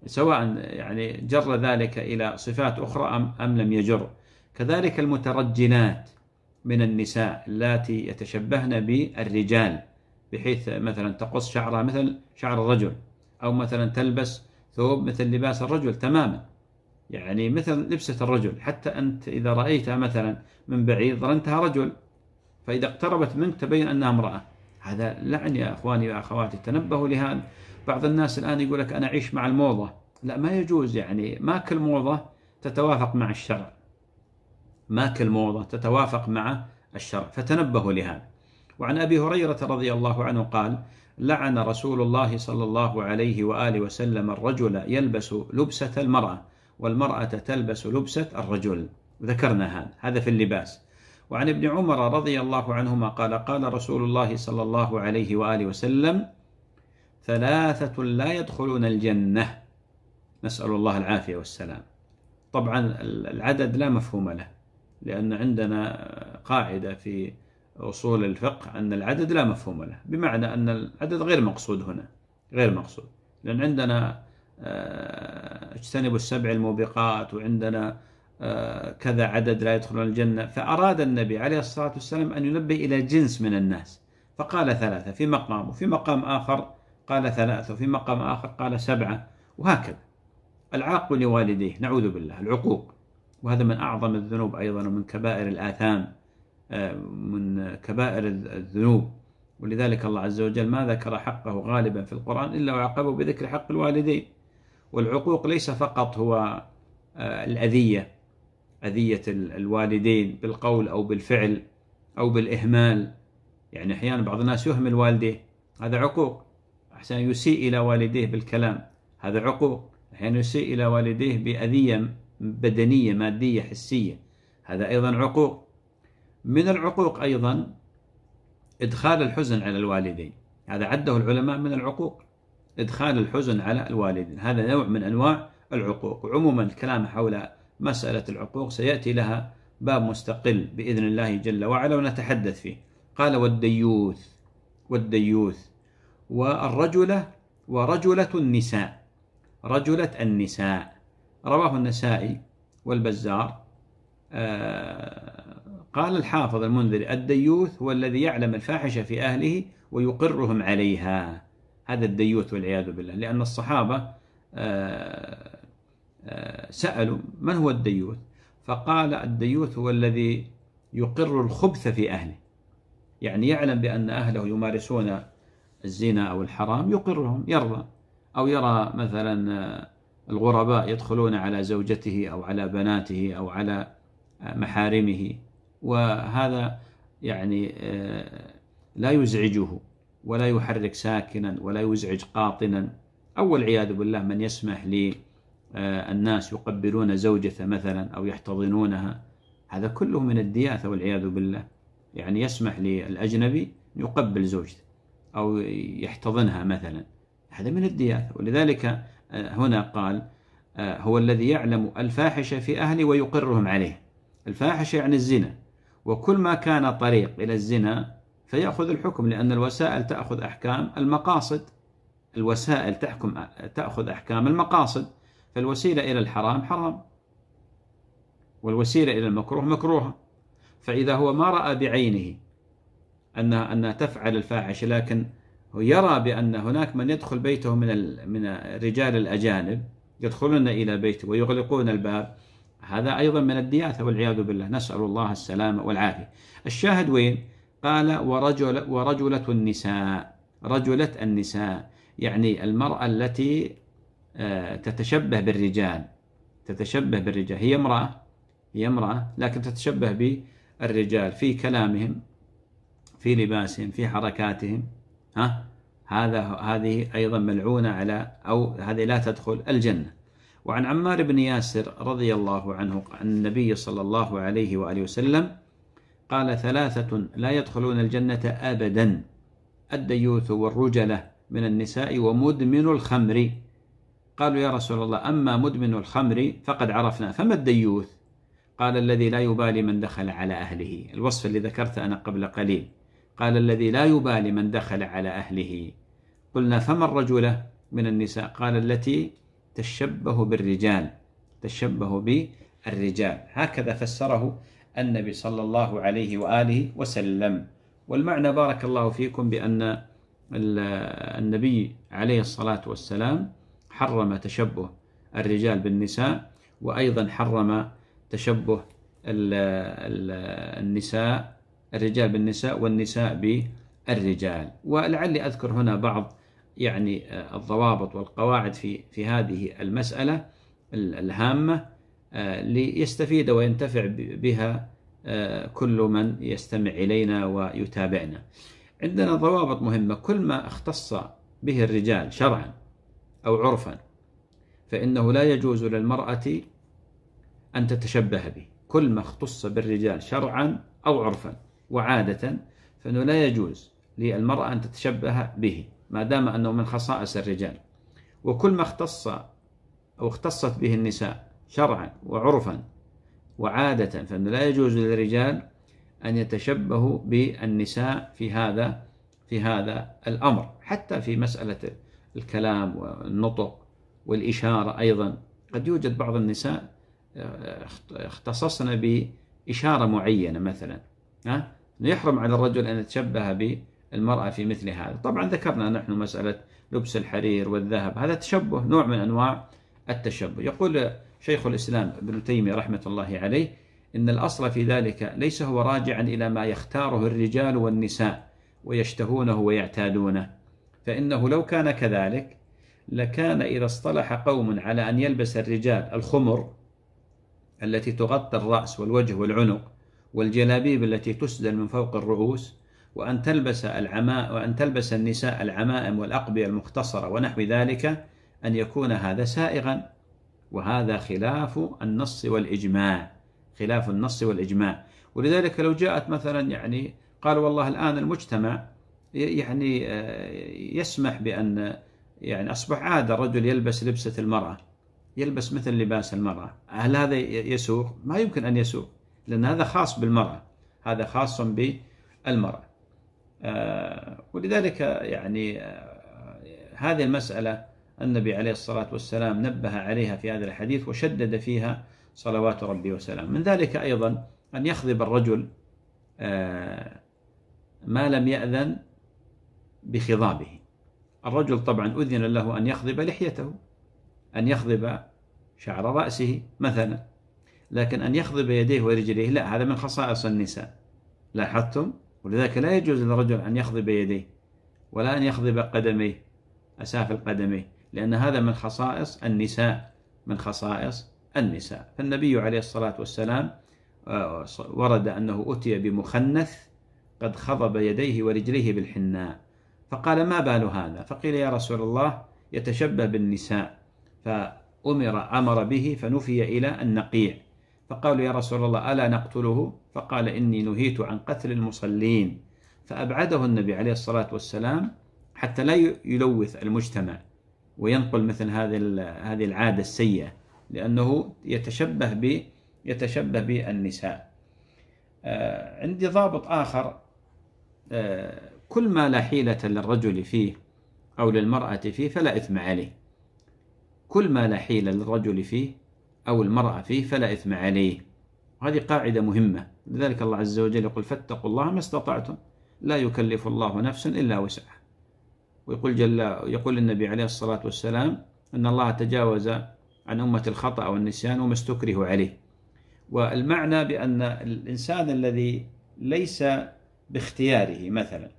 سواء يعني جر ذلك إلى صفات أخرى أم, لم يجر كذلك المترجلات من النساء اللاتي يتشبهن بالرجال بحيث مثلا تقص شعرها مثل شعر الرجل أو مثلا تلبس ثوب مثل لباس الرجل تماما يعني مثل لبسة الرجل حتى أنت إذا رأيتها مثلا من بعيد ظننتها رجل فإذا اقتربت منك تبين أنها امرأة هذا لعن يا أخواني وأخواتي تنبهوا لهذا بعض الناس الآن يقول لك أنا أعيش مع الموضة لا ما يجوز يعني ما كل موضة تتوافق مع الشرع ما كل موضة تتوافق مع الشرع فتنبهوا لهذا وعن أبي هريرة رضي الله عنه قال لعن رسول الله صلى الله عليه وآله وسلم الرجل يلبس لبسة المرأة والمرأة تلبس لبسة الرجل ذكرنا هذا هذا في اللباس وعن ابن عمر رضي الله عنهما قال قال رسول الله صلى الله عليه وآله وسلم ثلاثة لا يدخلون الجنة نسأل الله العافية والسلام طبعا العدد لا مفهوم له لأن عندنا قاعدة في أصول الفقه أن العدد لا مفهوم له بمعنى أن العدد غير مقصود هنا غير مقصود لأن عندنا آه، اجتنبوا السبع الموبقات وعندنا آه، كذا عدد لا يدخلون الجنة فأراد النبي عليه الصلاة والسلام أن ينبه إلى جنس من الناس فقال ثلاثة في مقام وفي مقام آخر قال ثلاثة وفي مقام آخر قال سبعة وهكذا العاق لوالديه نعوذ بالله العقوق وهذا من أعظم الذنوب أيضا ومن كبائر الآثام آه، من كبائر الذنوب ولذلك الله عز وجل ما ذكر حقه غالبا في القرآن إلا وعقبه بذكر حق الوالدين والعقوق ليس فقط هو آه، الأذية أذية الوالدين بالقول أو بالفعل أو بالإهمال يعني أحيانا بعض الناس يهمل والديه هذا عقوق أحيانا يسيء إلى والديه بالكلام هذا عقوق أحيانا يسيء إلى والديه بأذية بدنية مادية حسية هذا أيضا عقوق من العقوق أيضا إدخال الحزن على الوالدين هذا عده العلماء من العقوق إدخال الحزن على الوالدين هذا نوع من أنواع العقوق عموما الكلام حول مسألة العقوق سيأتي لها باب مستقل بإذن الله جل وعلا ونتحدث فيه قال والديوث والديوث والرجلة ورجلة النساء رجلة النساء رواه النسائي والبزار آه، قال الحافظ المنذري الديوث هو الذي يعلم الفاحشة في أهله ويقرهم عليها هذا الديوث والعياذ بالله لأن الصحابة آه، آه، سألوا من هو الديوث فقال الديوث هو الذي يقر الخبث في أهله يعني يعلم بأن أهله يمارسون الزنا أو الحرام يقرهم يرضى أو يرى مثلا آه، الغرباء يدخلون على زوجته أو على بناته أو على محارمه وهذا يعني لا يزعجه ولا يحرك ساكنا ولا يزعج قاطنا أو والعياذ بالله من يسمح للناس آه، يقبلون زوجته مثلا أو يحتضنونها هذا كله من الدياثة والعياذ بالله يعني يسمح للأجنبي يقبل زوجته أو يحتضنها مثلا هذا من الدياثة ولذلك آه، هنا قال آه، هو الذي يعلم الفاحشة في أهله ويقرهم عليه الفاحشة يعني الزنا وكل ما كان طريق إلى الزنا فيأخذ الحكم لأن الوسائل تأخذ أحكام المقاصد الوسائل تحكم تأخذ أحكام المقاصد فالوسيلة إلى الحرام حرام والوسيلة إلى المكروه مكروهة فإذا هو ما رأى بعينه أنها أنها تفعل الفاحشة لكن يرى بأن هناك من يدخل بيته من من الرجال الأجانب يدخلون إلى بيته ويغلقون الباب هذا أيضا من الدياثة والعياذ بالله نسأل الله السلامة والعافية الشاهد وين؟ قال ورجل ورجلة النساء رجلة النساء يعني المرأة التي آه، تتشبه بالرجال تتشبه بالرجال هي امرأة هي امرأة لكن تتشبه بالرجال في كلامهم في لباسهم في حركاتهم ها هذا هذه أيضا ملعونة على أو هذه لا تدخل الجنة وعن عمار بن ياسر رضي الله عنه عن النبي صلى الله عليه وآله وسلم قال ثلاثة لا يدخلون الجنة أبدا الديوث والرجلة من النساء ومدمن الخمر قالوا يا رسول الله أما مدمن الخمر فقد عرفنا فما الديوث قال الذي لا يبالي من دخل على أهله الوصف اللي ذكرته أنا قبل قليل قال الذي لا يبالي من دخل على أهله قلنا فما الرجلة من النساء قال التي تشبه بالرجال تشبه بالرجال هكذا فسره النبي صلى الله عليه وآله وسلم والمعنى بارك الله فيكم بأن النبي عليه الصلاة والسلام حرم تشبه الرجال بالنساء وأيضا حرم تشبه النساء الرجال بالنساء والنساء بالرجال ولعلي أذكر هنا بعض يعني الضوابط والقواعد في في هذه المسألة الهامة آه، ليستفيد وينتفع بها آه، كل من يستمع إلينا ويتابعنا عندنا ضوابط مهمة كل ما اختص به الرجال شرعا أو عرفا فإنه لا يجوز للمرأة أن تتشبه به كل ما اختص بالرجال شرعا أو عرفا وعادة فإنه لا يجوز للمرأة أن تتشبه به ما دام أنه من خصائص الرجال وكل ما اختص أو اختصت به النساء شرعا وعرفا وعادة فإنه لا يجوز للرجال أن يتشبهوا بالنساء في هذا في هذا الأمر حتى في مسألة الكلام والنطق والإشارة أيضا قد يوجد بعض النساء آه، اختصصن بإشارة معينة مثلا ها يحرم على الرجل أن يتشبه بالمرأة في مثل هذا طبعا ذكرنا نحن مسألة لبس الحرير والذهب هذا تشبه نوع من أنواع التشبه يقول شيخ الإسلام ابن تيمية رحمة الله عليه إن الأصل في ذلك ليس هو راجعا إلى ما يختاره الرجال والنساء ويشتهونه ويعتادونه فإنه لو كان كذلك لكان إذا اصطلح قوم على أن يلبس الرجال الخمر التي تغطي الرأس والوجه والعنق والجلابيب التي تسدل من فوق الرؤوس وأن تلبس العماء وأن تلبس النساء العمائم والأقبية المختصرة ونحو ذلك أن يكون هذا سائغا وهذا خلاف النص والإجماع خلاف النص والإجماع ولذلك لو جاءت مثلا يعني قال والله الآن المجتمع يعني آه، يسمح بأن يعني أصبح عادة الرجل يلبس لبسة المرأة يلبس مثل لباس المرأة هل هذا يسوق؟ ما يمكن أن يسوق لأن هذا خاص بالمرأة هذا خاص بالمرأة آه، ولذلك يعني آه، هذه المسألة النبي عليه الصلاة والسلام نبه عليها في هذا الحديث وشدد فيها صلوات ربي وسلامه من ذلك أيضا أن يخضب الرجل آه، ما لم يأذن بخضابه الرجل طبعا أذن له أن يخضب لحيته أن يخضب شعر رأسه مثلا لكن أن يخضب يديه ورجليه لا هذا من خصائص النساء لاحظتم ولذلك لا يجوز للرجل أن يخضب يديه ولا أن يخضب قدميه أسافل قدميه لأن هذا من خصائص النساء من خصائص النساء فالنبي عليه الصلاة والسلام آه، ورد أنه أتي بمخنث قد خضب يديه ورجليه بالحناء فقال ما بال هذا فقيل يا رسول الله يتشبه بالنساء فأمر أمر به فنفي إلى النقيع فقالوا يا رسول الله ألا نقتله فقال إني نهيت عن قتل المصلين فأبعده النبي عليه الصلاة والسلام حتى لا يلوث المجتمع وينقل مثل هذه هذه العادة السيئة لأنه يتشبه ب يتشبه بالنساء آه، عندي ضابط آخر آه، كل ما لا حيلة للرجل فيه أو للمرأة فيه فلا إثم عليه كل ما لا حيلة للرجل فيه أو المرأة فيه فلا إثم عليه هذه قاعدة مهمة لذلك الله عز وجل يقول فاتقوا الله ما استطعتم لا يكلف الله نفسا إلا وسعها ويقول جل يقول النبي عليه الصلاة والسلام أن الله تجاوز عن أمة الخطأ والنسيان وما استكره عليه والمعنى بأن الإنسان الذي ليس باختياره مثلا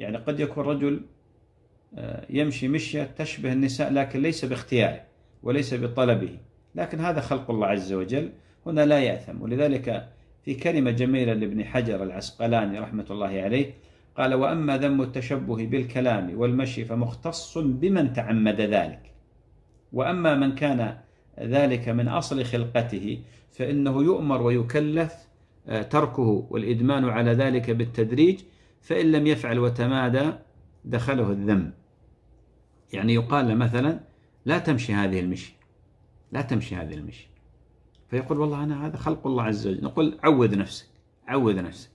يعني قد يكون رجل آه، يمشي مشية تشبه النساء لكن ليس باختياره وليس بطلبه لكن هذا خلق الله عز وجل هنا لا يأثم ولذلك في كلمة جميلة لابن حجر العسقلاني رحمة الله عليه قال وأما ذم التشبه بالكلام والمشي فمختص بمن تعمد ذلك وأما من كان ذلك من أصل خلقته فإنه يؤمر ويكلف آه، تركه والإدمان على ذلك بالتدريج فإن لم يفعل وتمادى دخله الذم يعني يقال له مثلا لا تمشي هذه المشي لا تمشي هذه المشي فيقول والله أنا هذا خلق الله عز وجل نقول عود نفسك عود نفسك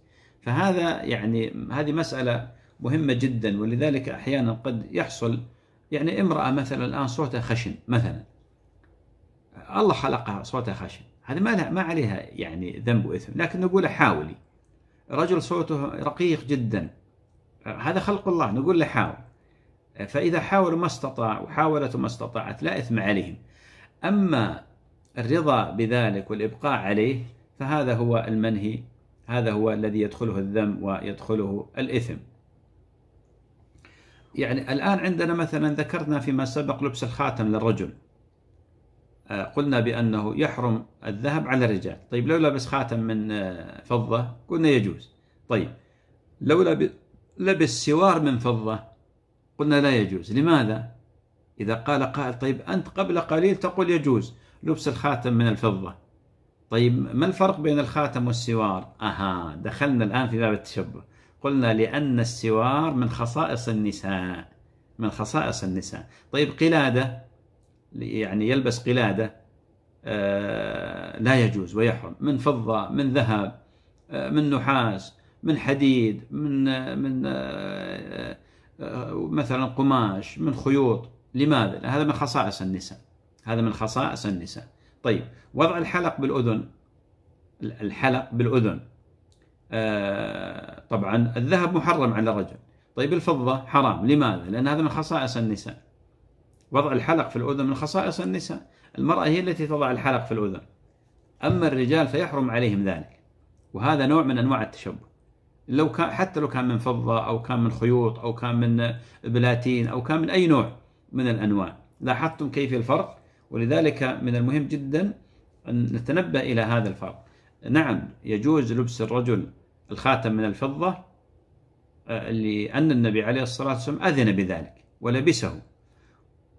فهذا يعني هذه مسألة مهمة جدا ولذلك أحيانا قد يحصل يعني امرأة مثلا الآن صوتها خشن مثلا الله خلقها صوتها خشن هذه ما لها ما عليها يعني ذنب وإثم لكن نقول حاولي رجل صوته رقيق جدا هذا خلق الله نقول له حاول فإذا حاولوا ما استطاع وحاولت ما استطاعت لا إثم عليهم أما الرضا بذلك والإبقاء عليه فهذا هو المنهي هذا هو الذي يدخله الذم ويدخله الإثم يعني الآن عندنا مثلا ذكرنا فيما سبق لبس الخاتم للرجل آه، قلنا بأنه يحرم الذهب على الرجال طيب لو لبس خاتم من آه، فضة قلنا يجوز طيب لو لبس سوار من فضة قلنا لا يجوز لماذا؟ إذا قال قائل طيب أنت قبل قليل تقول يجوز لبس الخاتم من الفضة طيب ما الفرق بين الخاتم والسوار؟ أها دخلنا الآن في باب التشبه قلنا لأن السوار من خصائص النساء من خصائص النساء طيب قلادة يعني يلبس قلادة آه لا يجوز ويحرم من فضة من ذهب آه من نحاس من حديد من آه من آه، مثلا قماش من خيوط لماذا؟ هذا من خصائص النساء هذا من خصائص النساء طيب وضع الحلق بالأذن الحلق بالأذن آه طبعا الذهب محرم على الرجل طيب الفضة حرام لماذا؟ لأن هذا من خصائص النساء وضع الحلق في الأذن من خصائص النساء المرأة هي التي تضع الحلق في الأذن أما الرجال فيحرم عليهم ذلك وهذا نوع من أنواع التشبه لو كان حتى لو كان من فضة أو كان من خيوط أو كان من بلاتين أو كان من أي نوع من الأنواع لاحظتم كيف الفرق ولذلك من المهم جدا أن نتنبه إلى هذا الفرق نعم يجوز لبس الرجل الخاتم من الفضة آه، لأن النبي عليه الصلاة والسلام أذن بذلك ولبسه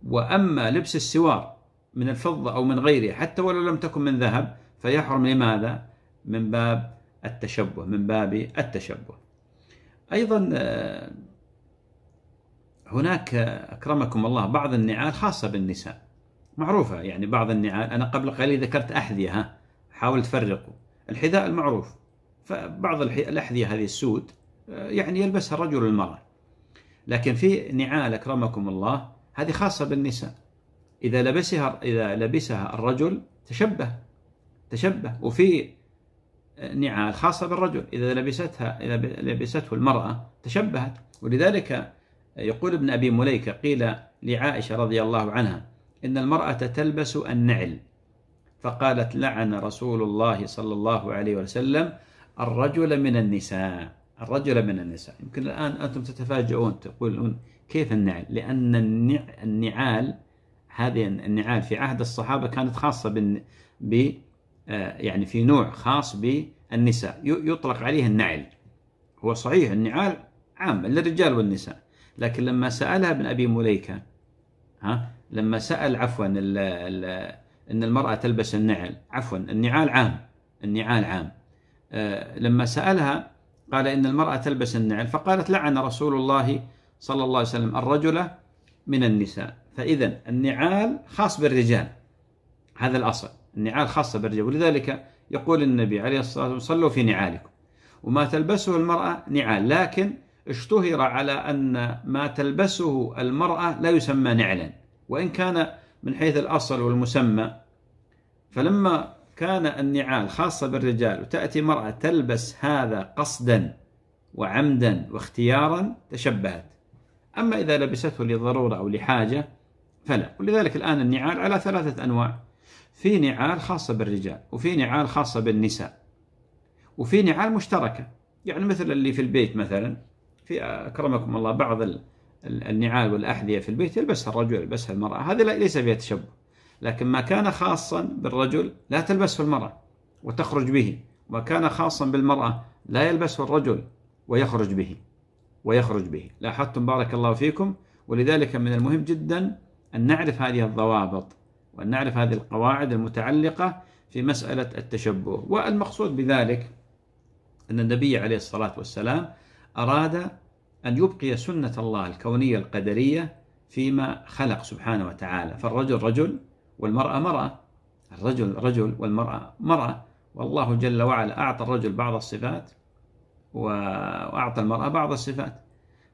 وأما لبس السوار من الفضة أو من غيره حتى ولو لم تكن من ذهب فيحرم لماذا؟ من باب التشبه من باب التشبه أيضا آه، هناك أكرمكم الله بعض النعال خاصة بالنساء معروفة يعني بعض النعال أنا قبل قليل ذكرت أحذية ها حاول تفرقوا الحذاء المعروف فبعض الأحذية هذه السود آه، يعني يلبسها الرجل والمرأة لكن في نعال أكرمكم الله هذه خاصة بالنساء إذا لبسها إذا لبسها الرجل تشبه تشبه وفي نعال خاصة بالرجل إذا لبستها إذا لبسته المرأة تشبهت ولذلك يقول ابن أبي مليكة قيل لعائشة رضي الله عنها إن المرأة تلبس النعل فقالت لعن رسول الله صلى الله عليه وسلم الرجل من النساء الرجل من النساء يمكن الآن أنتم تتفاجؤون تقولون كيف النعل لأن النعال هذه النعال في عهد الصحابة كانت خاصة ب آه، يعني في نوع خاص بالنساء يطلق عليه النعل هو صحيح النعال عام للرجال والنساء لكن لما سألها ابن أبي مليكة ها لما سأل عفوا الـ الـ أن المرأة تلبس النعل عفوا النعال عام النعال عام أه لما سألها قال إن المرأة تلبس النعل فقالت لعن رسول الله صلى الله عليه وسلم الرجل من النساء فإذا النعال خاص بالرجال هذا الأصل النعال خاصة بالرجال ولذلك يقول النبي عليه الصلاة والسلام صلوا في نعالكم وما تلبسه المرأة نعال لكن اشتهر على أن ما تلبسه المرأة لا يسمى نعلا وإن كان من حيث الأصل والمسمى فلما كان النعال خاصة بالرجال وتأتي مرأة تلبس هذا قصدا وعمدا واختيارا تشبهت أما إذا لبسته لضرورة أو لحاجة فلا ولذلك الآن النعال على ثلاثة أنواع في نعال خاصة بالرجال وفي نعال خاصة بالنساء وفي نعال مشتركة يعني مثل اللي في البيت مثلا في أكرمكم الله بعض النعال والأحذية في البيت يلبسها الرجل يلبسها المرأة هذه ليس فيها تشبه لكن ما كان خاصا بالرجل لا تلبسه المرأة وتخرج به كان خاصا بالمرأة لا يلبسه الرجل ويخرج به ويخرج به لاحظتم بارك الله فيكم ولذلك من المهم جدا أن نعرف هذه الضوابط وأن نعرف هذه القواعد المتعلقة في مسألة التشبه والمقصود بذلك أن النبي عليه الصلاة والسلام أراد أن يبقي سنة الله الكونية القدرية فيما خلق سبحانه وتعالى فالرجل رجل والمرأة مرأة الرجل رجل والمرأة مرأة والله جل وعلا أعطى الرجل بعض الصفات وأعطى المرأة بعض الصفات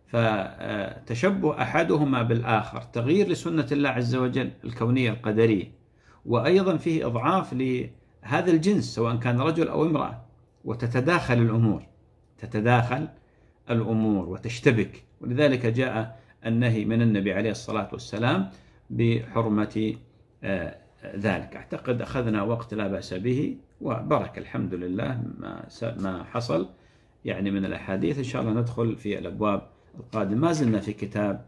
فتشبه أحدهما بالآخر تغيير لسنة الله عز وجل الكونية القدرية وأيضا فيه إضعاف لهذا الجنس سواء كان رجل أو امرأة وتتداخل الأمور تتداخل الأمور وتشتبك ولذلك جاء النهي من النبي عليه الصلاة والسلام بحرمة آه، ذلك أعتقد أخذنا وقت لا بأس به وبرك الحمد لله ما ما حصل يعني من الأحاديث إن شاء الله ندخل في الأبواب القادمة ما زلنا في كتاب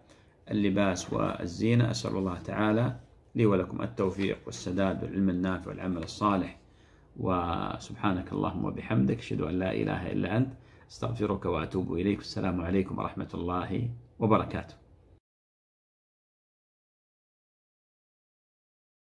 اللباس والزينة أسأل الله تعالى لي ولكم التوفيق والسداد والعلم النافع والعمل الصالح وسبحانك اللهم وبحمدك أشهد أن لا إله إلا أنت استغفرك واتوب اليك السلام عليكم ورحمه الله وبركاته